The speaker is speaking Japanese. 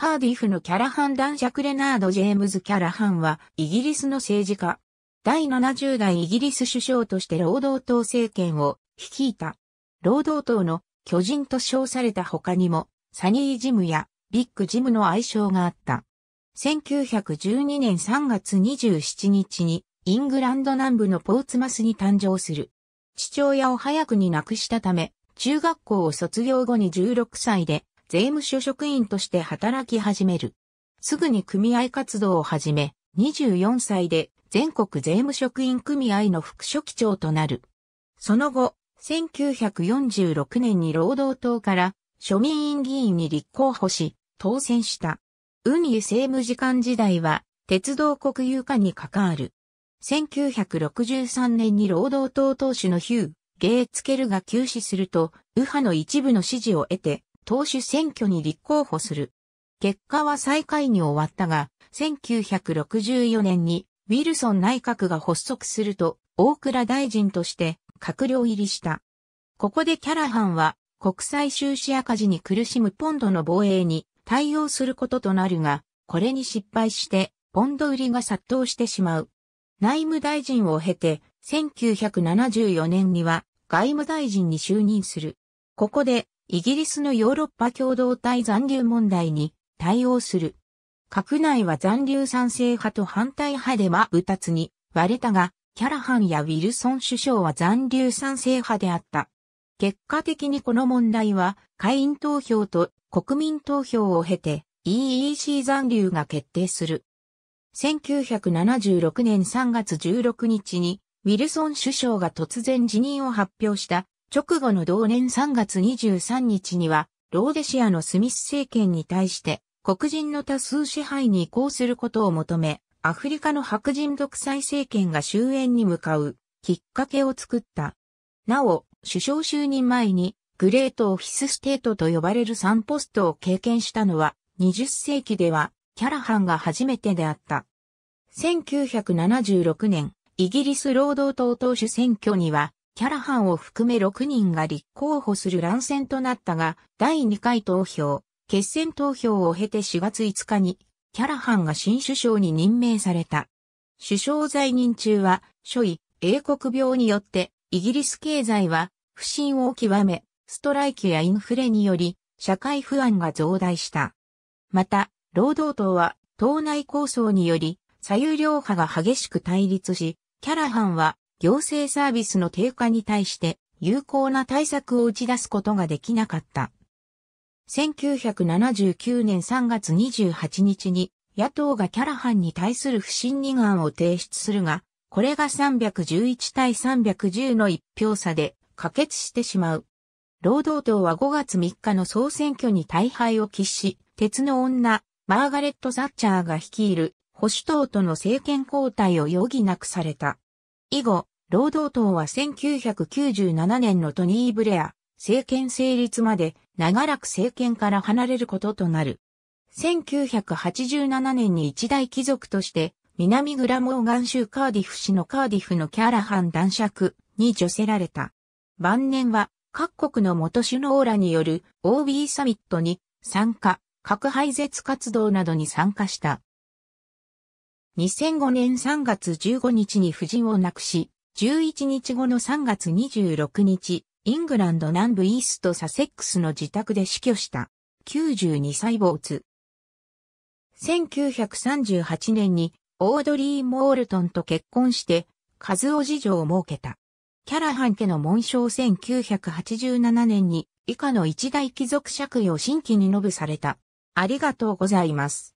カーディフのキャラハン男爵レナード・ジェームズ・キャラハンは、イギリスの政治家。第70代イギリス首相として労働党政権を率いた。労働党の巨人と称された他にも、サニー・ジムやビッグ・ジムの愛称があった。1912年3月27日に、イングランド南部のポーツマスに誕生する。父親を早くに亡くしたため、中学校を卒業後に16歳で税務署職員として働き始める。すぐに組合活動を始め、24歳で全国税務職員組合の副書記長となる。その後、1946年に労働党から庶民院議員に立候補し、当選した。運輸政務次官時代は、鉄道国有化に関わる。1963年に労働党党首のヒュー、ゲーツケルが休止すると、右派の一部の支持を得て、党首選挙に立候補する。結果は最下位に終わったが、1964年にウィルソン内閣が発足すると、大倉大臣として閣僚入りした。ここでキャラハンは国際収支赤字に苦しむポンドの防衛に対応することとなるが、これに失敗してポンド売りが殺到してしまう。内務大臣を経て、1974年には外務大臣に就任する。ここでイギリスのヨーロッパ共同体残留問題に対応する。閣内は残留賛成派と反対派で真二つに割れたが、キャラハンやウィルソン首相は残留賛成派であった。結果的にこの問題は、会員投票と国民投票を経て EEC 残留が決定する。1976年3月16日に、ウィルソン首相が突然辞任を発表した直後の同年3月23日には、ローデシアのスミス政権に対して、黒人の多数支配に移行することを求め、アフリカの白人独裁政権が終焉に向かう、きっかけを作った。なお、首相就任前に、グレートオフィスステートと呼ばれる3ポストを経験したのは、20世紀では、キャラハンが初めてであった。1976年、イギリス労働党党首選挙には、キャラハンを含め6人が立候補する乱戦となったが、第2回投票、決選投票を経て4月5日に、キャラハンが新首相に任命された。首相在任中は、処位、英国病によって、イギリス経済は、不振を極め、ストライキやインフレにより、社会不安が増大した。また、労働党は、党内抗争により、左右両派が激しく対立し、キャラハンは行政サービスの低下に対して有効な対策を打ち出すことができなかった。1979年3月28日に野党がキャラハンに対する不信任案を提出するが、これが311対310の一票差で可決してしまう。労働党は5月3日の総選挙に大敗を喫し、鉄の女、マーガレット・ザッチャーが率いる保守党との政権交代を余儀なくされた。以後、労働党は1997年のトニー・ブレア政権成立まで長らく政権から離れることとなる。1987年に一大貴族として南グラモーガン州カーディフ市のカーディフのキャラハン男爵に除せられた。晩年は各国の元首脳らによる OB サミットに参加、核廃絶活動などに参加した。2005年3月15日に夫人を亡くし、11日後の3月26日、イングランド南部イーストサセックスの自宅で死去した。92歳没。1938年にオードリー・モールトンと結婚して、和夫事情を設けた。キャラハン家の紋章1987年に以下の一大貴族爵位を新規に述べされた。ありがとうございます。